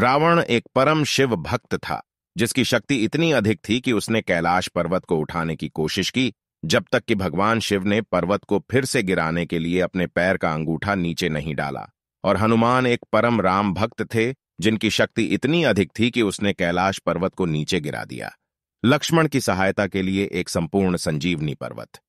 रावण एक परम शिव भक्त था जिसकी शक्ति इतनी अधिक थी कि उसने कैलाश पर्वत को उठाने की कोशिश की जब तक कि भगवान शिव ने पर्वत को फिर से गिराने के लिए अपने पैर का अंगूठा नीचे नहीं डाला और हनुमान एक परम राम भक्त थे जिनकी शक्ति इतनी अधिक थी कि उसने कैलाश पर्वत को नीचे गिरा दिया लक्ष्मण की सहायता के लिए एक संपूर्ण संजीवनी पर्वत